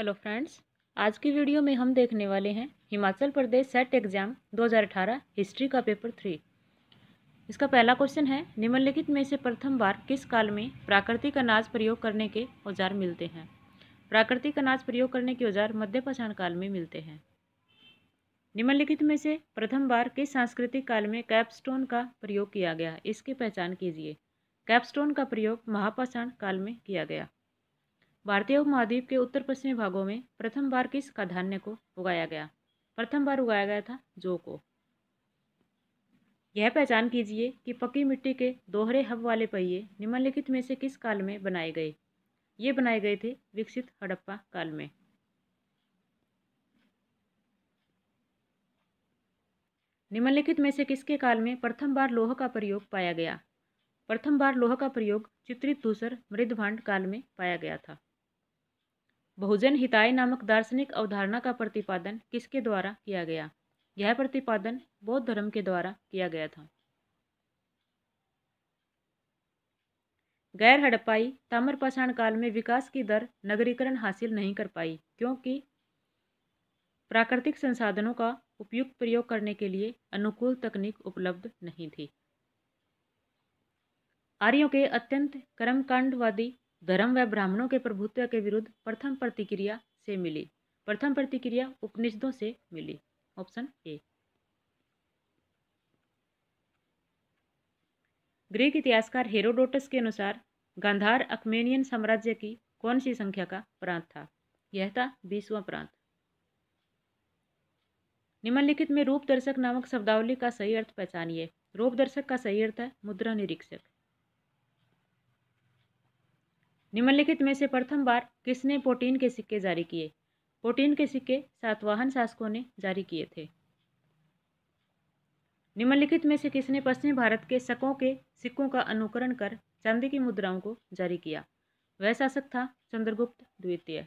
hello friends आज की video में हम देखने वाले हैं Himachal Pradesh SET exam 2018 history का पेपर थ्री इसका पहला क्वेश्चन है निम्नलिखित में से प्रथम बार किस काल में प्राकृतिक अनाज प्रयोग करने के औजार मिलते हैं प्राकृतिक अनाज प्रयोग करने के औजार मध्य पाषाण काल में मिलते हैं निम्नलिखित में से प्रथम बार किस सांस्कृतिक काल में कैपस्टोन का प्रयोग किया गया इसकी पहचान कीजिए कैपस्टोन का प्रयोग महापाषाण काल में किया गया भारतीय उपमहाद्वीप के उत्तर पश्चिमी भागों में प्रथम बार किस का धान्य को उगाया गया प्रथम बार उगाया गया था जो को यह पहचान कीजिए कि पक्की मिट्टी के दोहरे हब वाले पहिए निम्नलिखित में से किस काल में बनाए गए ये बनाए गए थे विकसित हड़प्पा काल में निम्नलिखित में से किसके काल में प्रथम बार लोह का प्रयोग पाया गया प्रथम बार लोह का प्रयोग चित्रित दूसर मृदभांड काल में पाया गया था बहुजन हिताय नामक दार्शनिक अवधारणा का प्रतिपादन किसके द्वारा किया गया यह प्रतिपादन बौद्ध धर्म के द्वारा किया गया था गैर हड़पाई ताम्रपाषाण काल में विकास की दर नगरीकरण हासिल नहीं कर पाई क्योंकि प्राकृतिक संसाधनों का उपयुक्त प्रयोग करने के लिए अनुकूल तकनीक उपलब्ध नहीं थी आर्यों के अत्यंत कर्मकांडवादी धर्म व ब्राह्मणों के प्रभुत्व के विरुद्ध प्रथम प्रतिक्रिया से मिली प्रथम प्रतिक्रिया उपनिषदों से मिली ऑप्शन ए ग्रीक इतिहासकार हेरोडोटस के अनुसार गांधार अक्मेनियन साम्राज्य की कौन सी संख्या का प्रांत था यह था बीसवां प्रांत निम्नलिखित में रूप दर्शक नामक शब्दावली का सही अर्थ पहचानिए रूप दर्शक का सही अर्थ है मुद्रा निरीक्षक निम्नलिखित में से प्रथम बार किसने पोटीन के सिक्के जारी किए पोटीन के सिक्के सातवाहन शासकों ने जारी किए थे निम्नलिखित में से किसने पश्चिमी भारत के शकों के सिक्कों का अनुकरण कर चांदी की मुद्राओं को जारी किया वह शासक था चंद्रगुप्त द्वितीय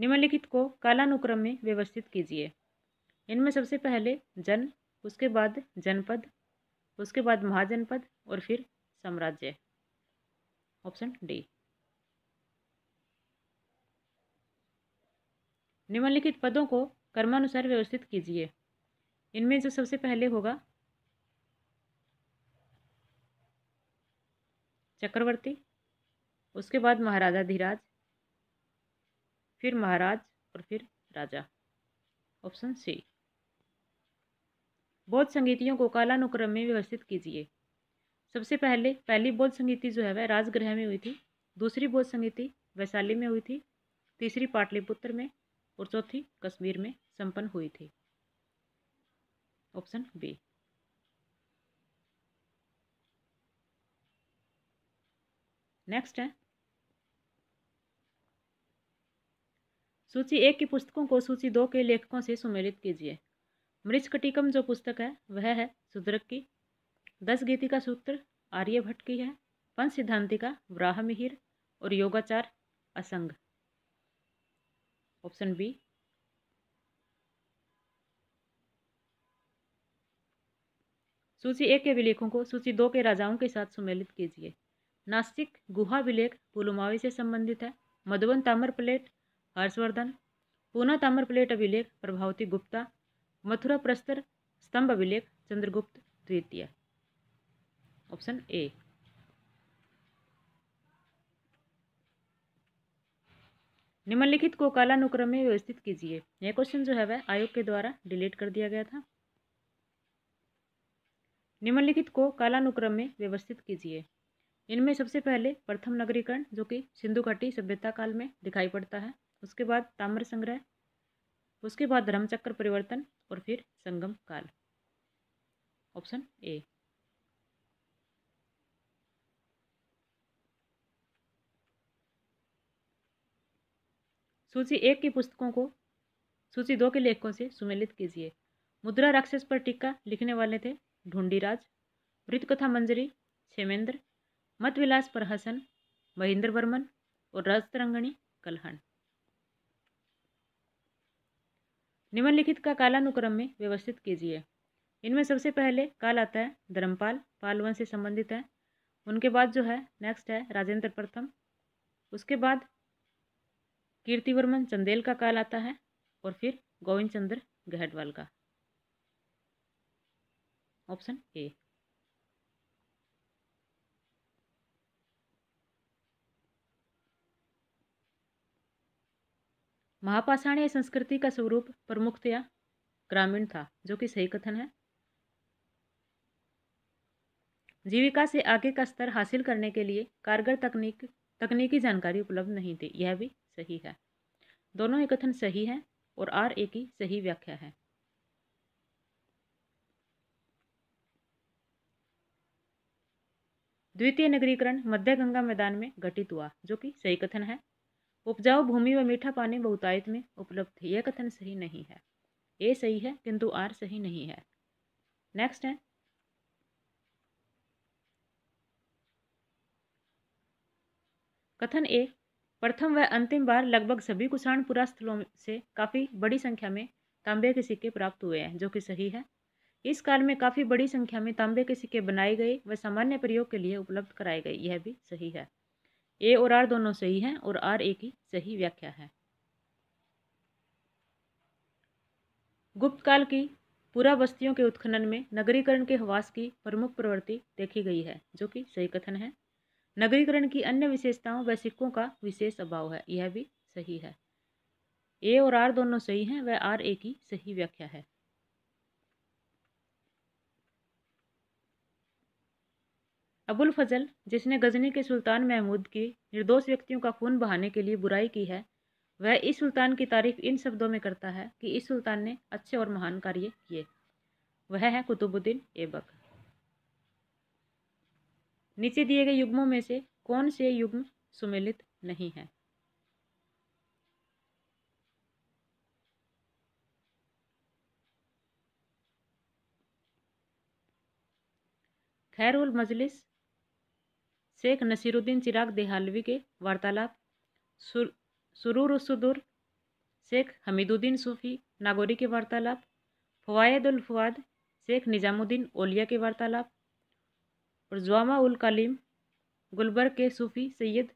निम्नलिखित को कालानुक्रम में व्यवस्थित कीजिए इनमें सबसे पहले जन उसके बाद जनपद उसके बाद महाजनपद और फिर साम्राज्य ऑप्शन डी निम्नलिखित पदों को कर्मानुसार व्यवस्थित कीजिए इनमें जो सबसे पहले होगा चक्रवर्ती उसके बाद महाराजा धीराज फिर महाराज और फिर राजा ऑप्शन सी बौद्ध संगीतियों को कालानुक्रम में व्यवस्थित कीजिए सबसे पहले पहली बौद्ध संगीति जो है वह राजगृह में हुई थी दूसरी बौद्ध संगीति वैशाली में हुई थी तीसरी पाटलिपुत्र में और चौथी कश्मीर में संपन्न हुई थी ऑप्शन बी नेक्स्ट है सूची एक की पुस्तकों को सूची दो के लेखकों से सुमेलित कीजिए मृक्षकटिकम जो पुस्तक है वह है सुदरक की दस गीति का सूत्र आर्यभट्ट की है पंच सिद्धांति का व्राह मिहिर और योगाचार असंग ऑप्शन बी सूची एक के अभिलेखों को सूची दो के राजाओं के साथ सुमेलित कीजिए नास्तिक गुहा विलेख पुलुमावी से संबंधित है मधुबन ताम्र प्लेट हर्षवर्धन पूना ताम्र प्लेट अभिलेख प्रभावती गुप्ता मथुरा प्रस्तर स्तंभ अभिलेख चंद्रगुप्त द्वितीय ऑप्शन ए निम्नलिखित को कालानुक्रम में व्यवस्थित कीजिए यह क्वेश्चन जो है वह आयोग के द्वारा डिलीट कर दिया गया था निम्नलिखित को कालानुक्रम में व्यवस्थित कीजिए इनमें सबसे पहले प्रथम नगरीकरण जो कि सिंधु घाटी सभ्यता काल में दिखाई पड़ता है उसके बाद ताम्र संग्रह उसके बाद धर्मचक्र परिवर्तन और फिर संगम काल ऑप्शन ए सूची एक की पुस्तकों को सूची दो के लेखकों से सुमेलित कीजिए मुद्रा राक्षस पर टिक्का लिखने वाले थे ढूंढीराज मृतकथा मंजरी क्षेमेंद्र मतविलास पर हसन महेंद्र वर्मन और राजतरंगणी कलहण निम्नलिखित का कालानुक्रम में व्यवस्थित कीजिए इनमें सबसे पहले काल आता है धर्मपाल पालवन से संबंधित है उनके बाद जो है नेक्स्ट है राजेंद्र प्रथम उसके बाद कीर्तिवर्मन चंदेल का काल आता है और फिर गोविंद चंद्र गहडवाल का ऑप्शन ए महापाषाणीय संस्कृति का स्वरूप प्रमुखतया ग्रामीण था जो कि सही कथन है जीविका से आगे का स्तर हासिल करने के लिए कारगर तकनीक तकनीकी जानकारी उपलब्ध नहीं थी यह भी सही है दोनों ही कथन सही है और आर ए की सही व्याख्या है द्वितीय नगरीकरण मध्य गंगा मैदान में घटित हुआ जो कि सही कथन है उपजाऊ भूमि व मीठा पानी बहुतायत में उपलब्ध है यह कथन सही नहीं है ए सही है किंतु आर सही नहीं है नेक्स्ट है कथन ए प्रथम व अंतिम बार लगभग सभी कुषाण पुरा स्थलों से काफ़ी बड़ी संख्या में तांबे के सिक्के प्राप्त हुए हैं जो कि सही है इस काल में काफ़ी बड़ी संख्या में तांबे के सिक्के बनाए गए व सामान्य प्रयोग के लिए उपलब्ध कराए गए यह भी सही है ए और आर दोनों सही हैं और आर ए की सही व्याख्या है गुप्त काल की पूरा बस्तियों के उत्खनन में नगरीकरण के हवास की प्रमुख प्रवृत्ति देखी गई है जो कि सही कथन है नगरीकरण की अन्य विशेषताओं व सिक्कों का विशेष अभाव है यह भी सही है ए और आर दोनों सही हैं वह आर ए की सही व्याख्या है अबुल फजल जिसने गजनी के सुल्तान महमूद की निर्दोष व्यक्तियों का खून बहाने के लिए बुराई की है वह इस सुल्तान की तारीफ इन शब्दों में करता है कि इस सुल्तान ने अच्छे और महान कार्य किए वह है कुतुबुद्दीन ऐबक नीचे दिए गए युग्मों में से कौन से युग्म सुमेलित नहीं है खैरुल मजलिस शेख नसीरुद्दीन चिराग देहालवी के वार्तालाप सुर सुरूर सुदूर शेख हमीदुद्दीन सूफ़ी नागौरी के वार्तालाप फ़वाद फवाद शेख निज़ामुद्दीन ओलिया के वार्तालाप और जवामा उल कलीम गुलबर्ग के सूफ़ी सैयद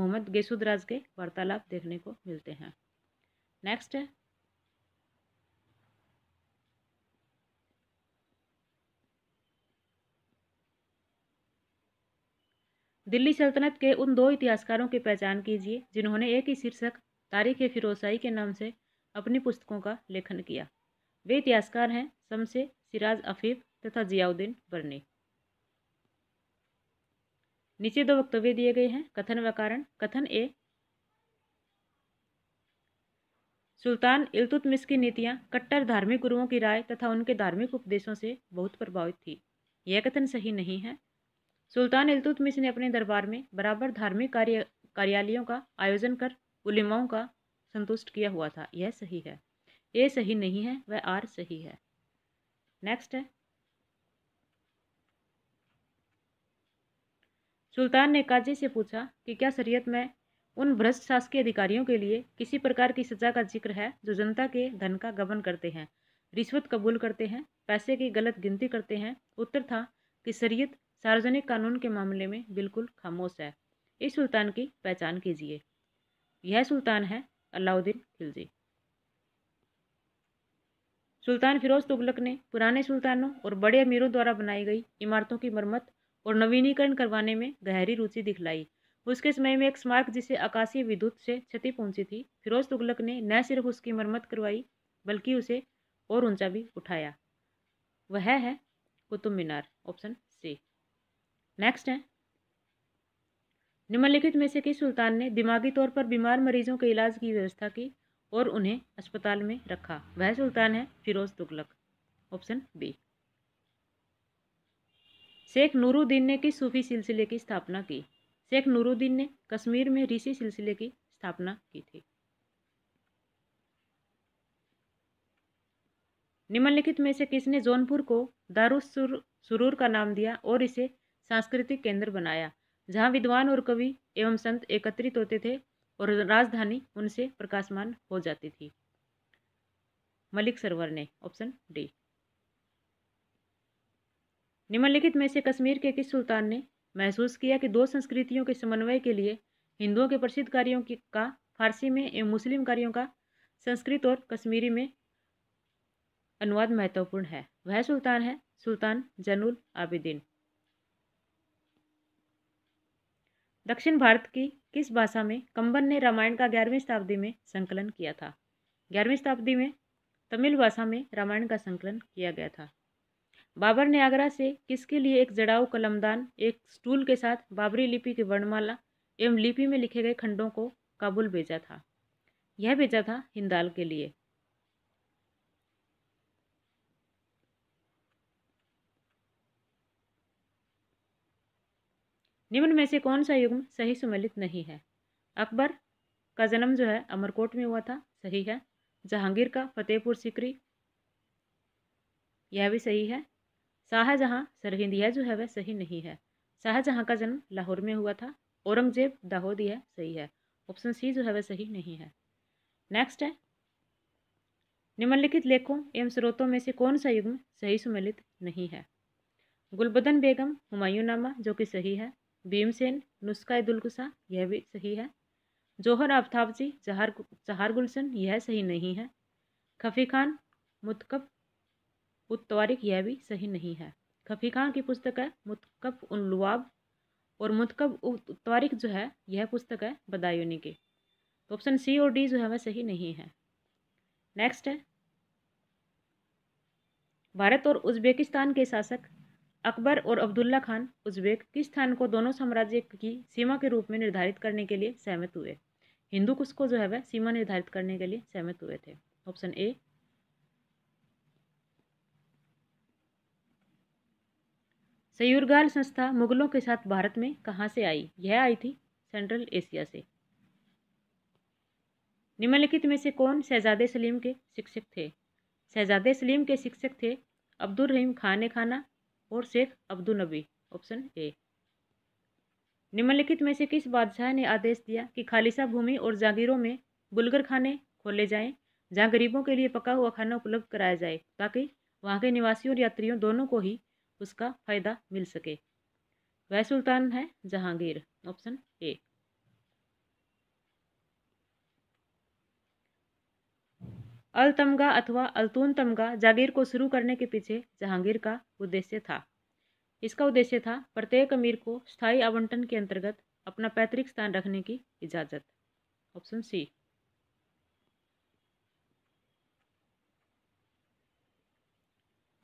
मोहम्मद गेसुदराज के वार्तालाप देखने को मिलते हैं नेक्स्ट है दिल्ली सल्तनत के उन दो इतिहासकारों की पहचान कीजिए जिन्होंने एक ही शीर्षक तारीख फिरोसाई के नाम से अपनी पुस्तकों का लेखन किया वे इतिहासकार हैं शमसे सिराज अफीफ तथा जियाउद्दीन बर्नी नीचे दो वक्तव्य दिए गए हैं कथन व कारण कथन ए सुल्तान इलतुतमिस की नीतियाँ कट्टर धार्मिक गुरुओं की राय तथा उनके धार्मिक उपदेशों से बहुत प्रभावित थी यह कथन सही नहीं है सुल्तान इल्तुतमिश ने अपने दरबार में बराबर धार्मिक कार्य कार्यालयों का आयोजन कर उलिमाओं का संतुष्ट किया हुआ था यह सही है ए सही नहीं है वह आर सही है नेक्स्ट है सुल्तान ने काजी से पूछा कि क्या शरीयत में उन भ्रष्ट शासकीय अधिकारियों के लिए किसी प्रकार की सजा का जिक्र है जो जनता के धन का गबन करते हैं रिश्वत कबूल करते हैं पैसे की गलत गिनती करते हैं उत्तर था कि शरीयत सार्वजनिक कानून के मामले में बिल्कुल खामोश है इस सुल्तान की पहचान कीजिए यह सुल्तान है अलाउद्दीन खिलजी सुल्तान फिरोज तुगलक ने पुराने सुल्तानों और बड़े अमीरों द्वारा बनाई गई इमारतों की मरम्मत और नवीनीकरण करवाने में गहरी रुचि दिखलाई उसके समय में एक स्मारक जिसे आकाशीय विद्युत से क्षति पहुंची थी फिरोज तुगलक ने न सिर्फ उसकी मरम्मत करवाई बल्कि उसे और ऊंचा भी उठाया वह है Qutub Minar option C next है निम्नलिखित में से किस सुल्तान ने दिमागी तौर पर बीमार मरीजों के इलाज की व्यवस्था की और उन्हें अस्पताल में रखा वह सुल्तान है फिरोज तुगलक ऑप्शन बी शेख नूरुद्दीन ने किस सूफी सिलसिले की स्थापना की शेख नूरुद्दीन ने कश्मीर में ऋषि सिलसिले की स्थापना की थी निम्नलिखित में से किसने जौनपुर को दारुस सुरूर का नाम दिया और इसे सांस्कृतिक केंद्र बनाया जहाँ विद्वान और कवि एवं संत एकत्रित होते थे और राजधानी उनसे प्रकाशमान हो जाती थी मलिक सरोवर ने ऑप्शन डी निम्नलिखित में से कश्मीर के किस सुल्तान ने महसूस किया कि दो संस्कृतियों के समन्वय के लिए हिंदुओं के प्रसिद्ध कार्यों की का फारसी में एवं मुस्लिम कार्यों का संस्कृत और कश्मीरी में अनुवाद महत्वपूर्ण है वह सुल्तान है सुल्तान जनुल आबिदीन दक्षिण भारत की किस भाषा में कंबन ने रामायण का ग्यारहवीं शताब्दी में संकलन किया था ग्यारहवीं शताब्दी में तमिल भाषा में रामायण का संकलन किया गया था बाबर ने आगरा से किसके लिए एक जड़ाऊ कलमदान एक स्टूल के साथ बाबरी लिपि की वर्णमाला एवं लिपि में लिखे गए खंडों को काबुल भेजा था यह भेजा था हिंदाल के लिए निम्न में से कौन सा युग्म सही सुमेलित नहीं है अकबर का जन्म जो है अमरकोट में हुआ था सही है जहांगीर का फतेहपुर सिकरी यह भी सही है शाहजहाँ सरहिंद यह जो है वह सही नहीं है शाहजहाँ का जन्म लाहौर में हुआ था औरंगजेब दाहोद यह सही है ऑप्शन सी जो है वह सही नहीं है नेक्स्ट है निम्नलिखित लेखों एवं स्रोतों में से कौन सा युग्म सही सुमेलित नहीं है गुलबदन बेगम हुमायूं नामा जो कि सही है भीमसेन नुस्खा दुलकुसा यह भी सही है जौहर आफ्ताब जी जहार जहार गुलशन यह सही नहीं है खफ़ी खान मुतकब उत्तवारिक यह भी सही नहीं है खफ़ी खान की पुस्तक है मुतकफ़ उलवाब और मुतकब उत्तवारिक जो है यह पुस्तक है बदायूनी की तो ऑप्शन सी और डी जो है वह सही नहीं है नेक्स्ट है भारत और उज्बेकिस्तान के शासक अकबर और अब्दुल्ला खान उज्बेक किस स्थान को दोनों साम्राज्य की सीमा के रूप में निर्धारित करने के लिए सहमत हुए हिंदू कुश को जो है वह सीमा निर्धारित करने के लिए सहमत हुए थे ऑप्शन ए सयूरगाल संस्था मुगलों के साथ भारत में कहाँ से आई यह आई थी सेंट्रल एशिया से निम्नलिखित में से कौन शहजादे सलीम के शिक्षक थे शहजादे सलीम के शिक्षक थे अब्दुल रहीम खान खाना और शेख अब्दुल नबी ऑप्शन ए निम्नलिखित में से किस बादशाह ने आदेश दिया कि खालिसा भूमि और जागीरों में बुलगर खाने खोले जाएं जहां गरीबों के लिए पका हुआ खाना उपलब्ध कराया जाए ताकि वहां के निवासियों और यात्रियों दोनों को ही उसका फ़ायदा मिल सके वह सुल्तान है जहांगीर ऑप्शन ए अल तमगा अथवा अलतून तमगा जागीर को शुरू करने के पीछे जहांगीर का उद्देश्य था इसका उद्देश्य था प्रत्येक अमीर को स्थायी आवंटन के अंतर्गत अपना पैतृक स्थान रखने की इजाज़त ऑप्शन सी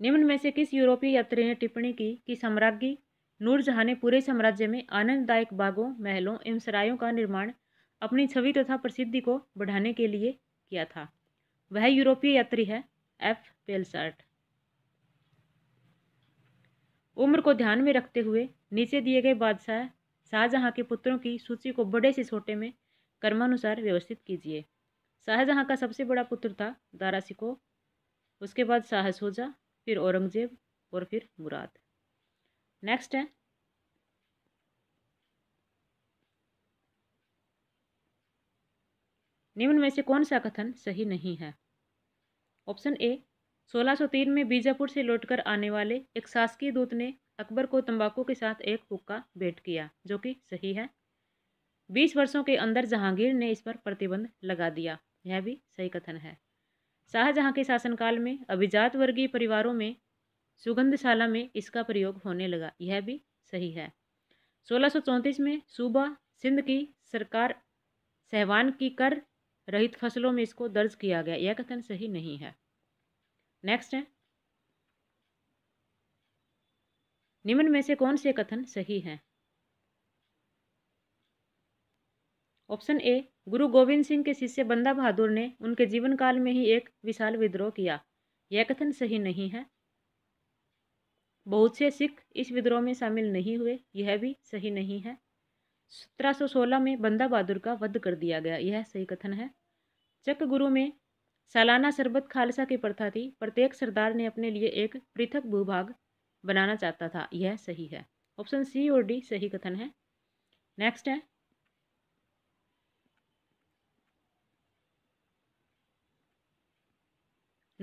निम्न में से किस यूरोपीय यात्री ने टिप्पणी की कि सम्राज्ञी नूरजहाँ ने पूरे साम्राज्य में आनंददायक बागों महलों एवं सरायों का निर्माण अपनी छवि तथा प्रसिद्धि को बढ़ाने के लिए किया था वह यूरोपीय यात्री है एफ पेलसर्ट उम्र को ध्यान में रखते हुए नीचे दिए गए बादशाह शाहजहाँ के पुत्रों की सूची को बड़े से छोटे में कर्मानुसार व्यवस्थित कीजिए शाहजहाँ का सबसे बड़ा पुत्र था दारा सिको उसके बाद शाह सोजा फिर औरंगजेब और फिर मुराद नेक्स्ट है निम्न में से कौन सा कथन सही नहीं है ऑप्शन ए 1603 में बीजापुर से लौटकर आने वाले एक शासकीय दूत ने अकबर को तंबाकू के साथ एक हुक्का भेंट किया जो कि सही है बीस वर्षों के अंदर जहांगीर ने इस पर प्रतिबंध लगा दिया यह भी सही कथन है शाहजहां के शासनकाल में अभिजात वर्गीय परिवारों में सुगंधशाला में इसका प्रयोग होने लगा यह भी सही है चौंतीस में सूबा सिंध की सरकार सहवान की कर रहित फसलों में इसको दर्ज किया गया यह कथन सही नहीं है नेक्स्ट है निम्न में से कौन से कथन सही हैं ऑप्शन ए गुरु गोविंद सिंह के शिष्य बंदा बहादुर ने उनके जीवन काल में ही एक विशाल विद्रोह किया यह कथन सही नहीं है बहुत से सिख इस विद्रोह में शामिल नहीं हुए यह भी सही नहीं है सोलह में बंदा बहादुर का वध कर दिया गया यह सही कथन है चक गुरु में सालाना सरबत खालसा की प्रथा थी प्रत्येक सरदार ने अपने लिए एक पृथक भूभाग बनाना चाहता था यह सही है ऑप्शन सी और डी सही कथन है नेक्स्ट है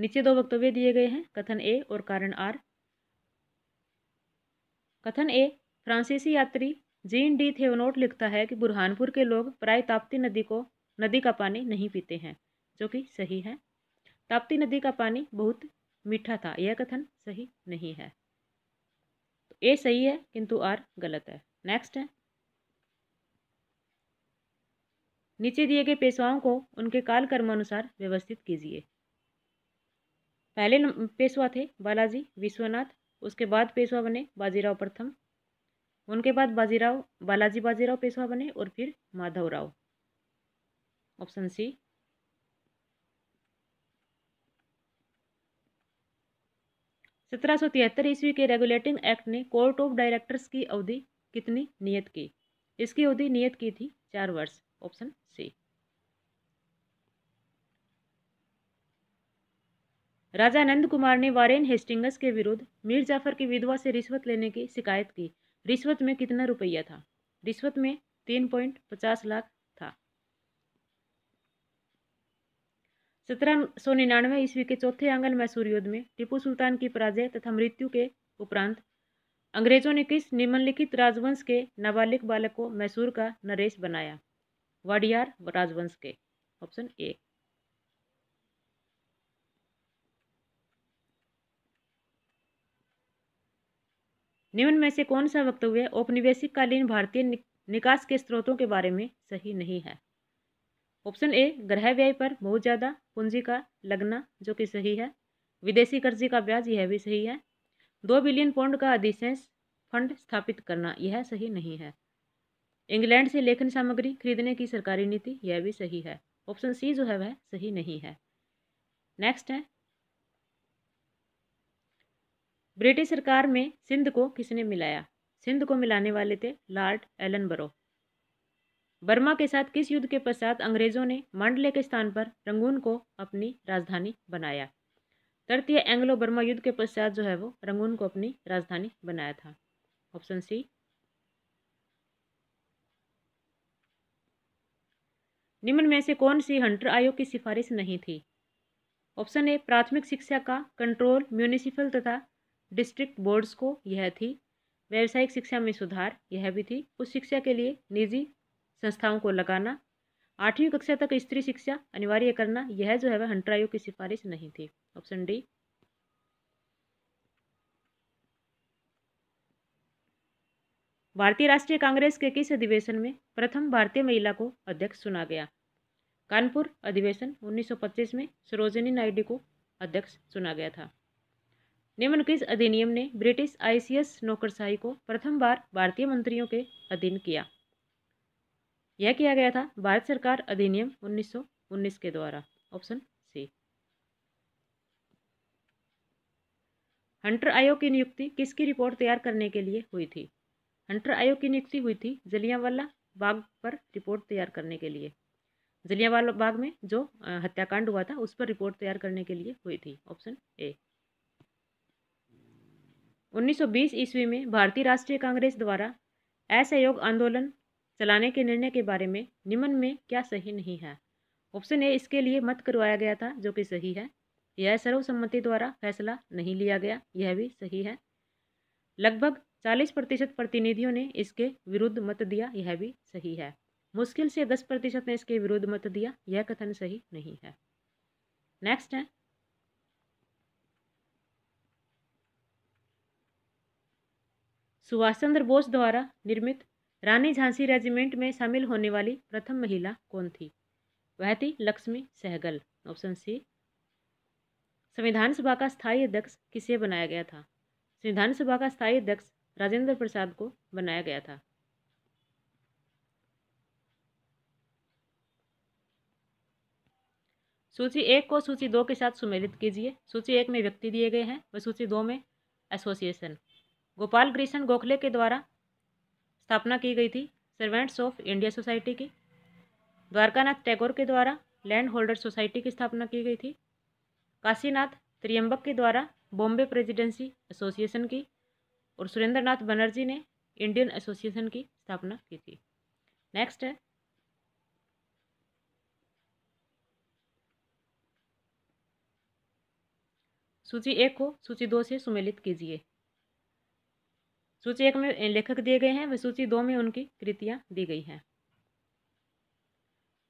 नीचे दो वक्तव्य दिए गए हैं कथन ए और कारण आर कथन ए फ्रांसीसी यात्री जीन डी थेवनोट लिखता है कि बुरहानपुर के लोग प्राय ताप्ती नदी को नदी का पानी नहीं पीते हैं जो कि सही है ताप्ती नदी का पानी बहुत मीठा था यह कथन सही नहीं है तो ए सही है किंतु आर गलत है नेक्स्ट है नीचे दिए गए पेशवाओं को उनके काल कर्मानुसार व्यवस्थित कीजिए पहले पेशवा थे बालाजी विश्वनाथ उसके बाद पेशवा बने बाजीराव प्रथम उनके बाद बाजीराव बालाजी बाजीराव पेशवा बने और फिर माधव राव ऑप्शन सी सत्रह सौ तिहत्तर ईस्वी के रेगुलेटिंग एक्ट ने कोर्ट ऑफ डायरेक्टर्स की अवधि कितनी नियत की इसकी अवधि नियत की थी चार वर्ष ऑप्शन सी राजा नंद कुमार ने वारेन हेस्टिंगस के विरुद्ध मीर जाफर की विधवा से रिश्वत लेने की शिकायत की रिश्वत में कितना रुपया था रिश्वत में तीन पॉइंट पचास लाख था सत्रह सौ निन्यानवे ईस्वी के चौथे आंगन में सूर्योदय में टीपू सुल्तान की पराजय तथा मृत्यु के उपरांत अंग्रेजों ने किस निम्नलिखित राजवंश के नाबालिग बालक को मैसूर का नरेश बनाया वाडियार राजवंश के ऑप्शन एक निम्न में से कौन सा वक्तव्य औपनिवेशिक कालीन भारतीय निकास के स्रोतों के बारे में सही नहीं है ऑप्शन ए ग्रह व्यय पर बहुत ज़्यादा पूंजी का लगना जो कि सही है विदेशी कर्जे का ब्याज यह भी सही है दो बिलियन पौंड का अधिशेष फंड स्थापित करना यह सही नहीं है इंग्लैंड से लेखन सामग्री खरीदने की सरकारी नीति यह भी सही है ऑप्शन सी जो है वह सही नहीं है नेक्स्ट है ब्रिटिश सरकार में सिंध को किसने मिलाया सिंध को मिलाने वाले थे लॉर्ड बरो बर्मा के साथ किस युद्ध के पश्चात अंग्रेजों ने मांडले के स्थान पर रंगून को अपनी राजधानी बनाया तृतीय एंग्लो बर्मा युद्ध के पश्चात जो है वो रंगून को अपनी राजधानी बनाया था ऑप्शन सी निम्न में से कौन सी हंटर आयोग की सिफारिश नहीं थी ऑप्शन ए प्राथमिक शिक्षा का कंट्रोल म्यूनिसिपल तथा डिस्ट्रिक्ट बोर्ड्स को यह थी व्यावसायिक शिक्षा में सुधार यह भी थी उच्च शिक्षा के लिए निजी संस्थाओं को लगाना आठवीं कक्षा तक स्त्री शिक्षा अनिवार्य करना यह जो है वह हंटर आयोग की सिफारिश नहीं थी ऑप्शन डी भारतीय राष्ट्रीय कांग्रेस के किस अधिवेशन में प्रथम भारतीय महिला को अध्यक्ष चुना गया कानपुर अधिवेशन 1925 में सरोजनी नायडू को अध्यक्ष चुना गया था निम्न किस अधिनियम ने ब्रिटिश आईसीएस नौकरशाही को प्रथम बार भारतीय मंत्रियों के अधीन किया यह किया गया था भारत सरकार अधिनियम 1919 के द्वारा ऑप्शन सी हंटर आयोग की नियुक्ति किसकी रिपोर्ट तैयार करने के लिए हुई थी हंटर आयोग की नियुक्ति हुई थी जलियांवाला बाग पर रिपोर्ट तैयार करने के लिए जलियांवाला बाग में जो हत्याकांड हुआ था उस पर रिपोर्ट तैयार करने के लिए हुई थी ऑप्शन ए 1920 ईस्वी में भारतीय राष्ट्रीय कांग्रेस द्वारा असहयोग आंदोलन चलाने के निर्णय के बारे में निम्न में क्या सही नहीं है ऑप्शन ए इसके लिए मत करवाया गया था जो कि सही है यह सर्वसम्मति द्वारा फैसला नहीं लिया गया यह भी सही है लगभग 40 प्रतिशत प्रतिनिधियों ने इसके विरुद्ध मत दिया यह भी सही है मुश्किल से 10 प्रतिशत ने इसके विरुद्ध मत दिया यह कथन सही नहीं है नेक्स्ट है सुभाष चंद्र बोस द्वारा निर्मित रानी झांसी रेजिमेंट में शामिल होने वाली प्रथम महिला कौन थी वह थी लक्ष्मी सहगल ऑप्शन सी संविधान सभा का स्थायी अध्यक्ष किसे बनाया गया था संविधान सभा का स्थायी अध्यक्ष राजेंद्र प्रसाद को बनाया गया था सूची एक को सूची दो के साथ सुमेलित कीजिए सूची एक में व्यक्ति दिए गए हैं व सूची दो में एसोसिएशन गोपाल कृष्ण गोखले के द्वारा स्थापना की गई थी सर्वेंट्स ऑफ इंडिया सोसाइटी की द्वारकानाथ टैगोर के द्वारा लैंड होल्डर सोसाइटी की स्थापना की गई थी काशीनाथ त्रियम्बक के द्वारा बॉम्बे प्रेसिडेंसी एसोसिएशन की और सुरेंद्रनाथ बनर्जी ने इंडियन एसोसिएशन की स्थापना की थी नेक्स्ट है सूची एक को सूची दो से सुमेलित कीजिए सूची एक में लेखक दिए गए हैं वह सूची दो में उनकी कृतियाँ दी गई हैं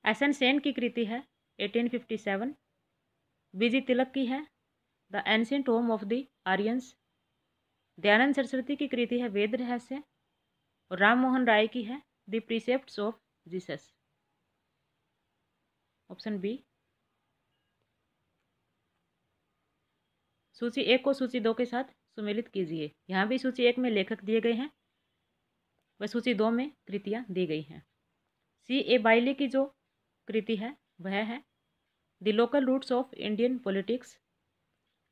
एस एन सेन की कृति है 1857 बीजी तिलक की है the ancient home of the Aryans Dayanand Saraswati की कृति है वेद रहस्य और राम मोहन राय की है the precept of Jesus option B सूची एक को सूची दो के साथ सुमेलित कीजिए यहाँ भी सूची एक में लेखक दिए गए हैं वह सूची दो में कृतियाँ दी गई हैं सी ए बाइले की जो कृति है वह है the local roots of Indian politics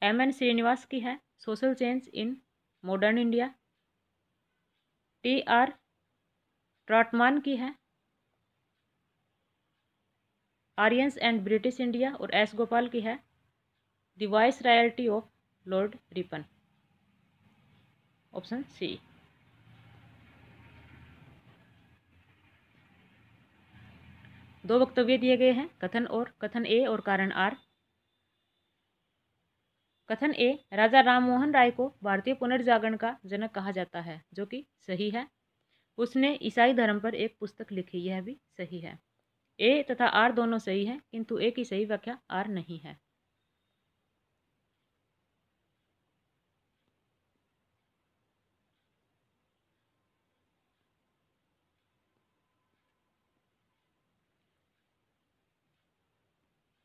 M N Srinivas की है social change in modern India T R Trautmann की है आर्यंस एंड ब्रिटिश इंडिया और एस गोपाल की है the viceroyalty of Lord Ripon option C दो वक्तव्य दिए गए हैं कथन और कथन ए और कारण आर कथन ए राजा राममोहन राय को भारतीय पुनर्जागरण का जनक कहा जाता है जो कि सही है उसने ईसाई धर्म पर एक पुस्तक लिखी यह भी सही है ए तथा आर दोनों सही है किंतु ए की सही व्याख्या आर नहीं है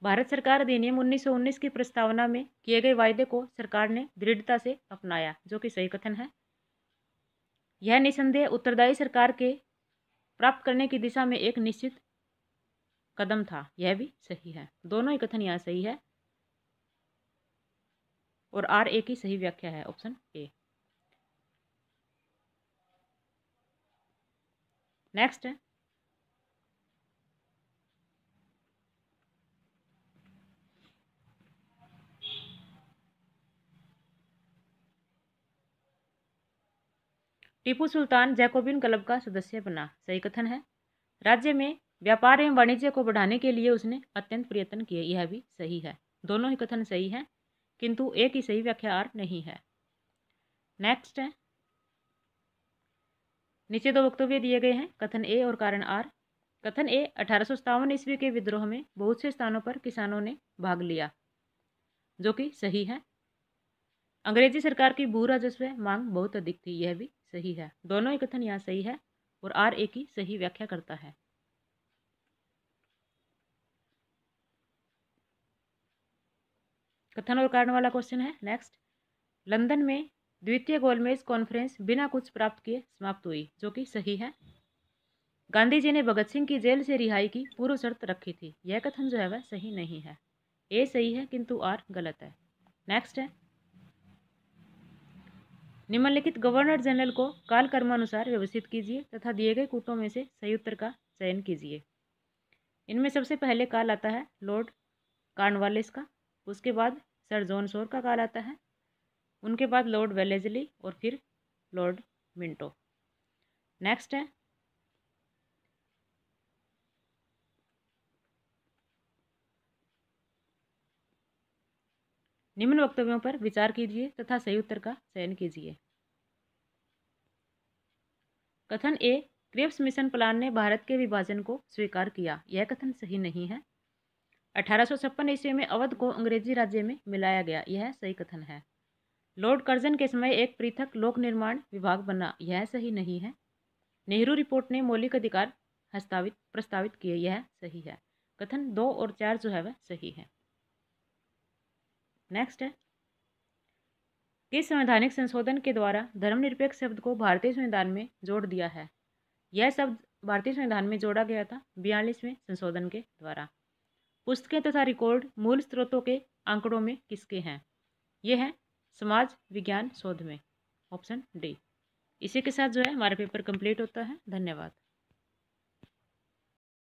भारत सरकार अधिनियम उन्नीस की प्रस्तावना में किए गए वायदे को सरकार ने दृढ़ता से अपनाया जो कि सही कथन है यह निसंदेह उत्तरदायी सरकार के प्राप्त करने की दिशा में एक निश्चित कदम था यह भी सही है दोनों ही कथन यहाँ सही है और आर ए की सही व्याख्या है ऑप्शन ए नेक्स्ट है टीपू सुल्तान जैकोबिन क्लब का सदस्य बना सही कथन है राज्य में व्यापार एवं वाणिज्य को बढ़ाने के लिए उसने अत्यंत प्रयत्न किए यह भी सही है दोनों ही कथन सही हैं किंतु एक ही सही व्याख्या नहीं है नेक्स्ट है नीचे दो वक्तव्य दिए गए हैं कथन ए और कारण आर कथन ए अठारह ईस्वी के विद्रोह में बहुत से स्थानों पर किसानों ने भाग लिया जो कि सही है अंग्रेजी सरकार की भू राजस्व मांग बहुत अधिक थी यह भी सही है दोनों ही कथन यहाँ सही है और आर ए की सही व्याख्या करता है कथन और कारण वाला क्वेश्चन है नेक्स्ट लंदन में द्वितीय गोलमेज कॉन्फ्रेंस बिना कुछ प्राप्त किए समाप्त हुई जो कि सही है गांधी जी ने भगत सिंह की जेल से रिहाई की पूर्व शर्त रखी थी यह कथन जो है वह सही नहीं है ए सही है किंतु आर गलत है नेक्स्ट है निम्नलिखित गवर्नर जनरल को काल कर्मानुसार व्यवस्थित कीजिए तथा दिए गए कूटों में से सही उत्तर का चयन कीजिए इनमें सबसे पहले काल आता है लॉर्ड कार्नवालिस का उसके बाद सर जॉन शोर का काल आता है उनके बाद लॉर्ड वेलेजली और फिर लॉर्ड मिंटो नेक्स्ट है निम्न वक्तव्यों पर विचार कीजिए तथा सही उत्तर का चयन कीजिए कथन ए क्रिप्स मिशन प्लान ने भारत के विभाजन को स्वीकार किया यह कथन सही नहीं है अठारह ईस्वी में अवध को अंग्रेजी राज्य में मिलाया गया यह सही कथन है लॉर्ड कर्जन के समय एक पृथक लोक निर्माण विभाग बना यह सही नहीं है नेहरू रिपोर्ट ने मौलिक अधिकार हस्तावित प्रस्तावित किए यह सही है कथन दो और चार जो है वह सही है नेक्स्ट है किस संवैधानिक संशोधन के द्वारा धर्मनिरपेक्ष शब्द को भारतीय संविधान में जोड़ दिया है यह शब्द भारतीय संविधान में जोड़ा गया था बयालीसवें संशोधन के द्वारा पुस्तकें तथा रिकॉर्ड मूल स्रोतों के आंकड़ों में किसके हैं यह है समाज विज्ञान शोध में ऑप्शन डी इसी के साथ जो है हमारा पेपर कंप्लीट होता है धन्यवाद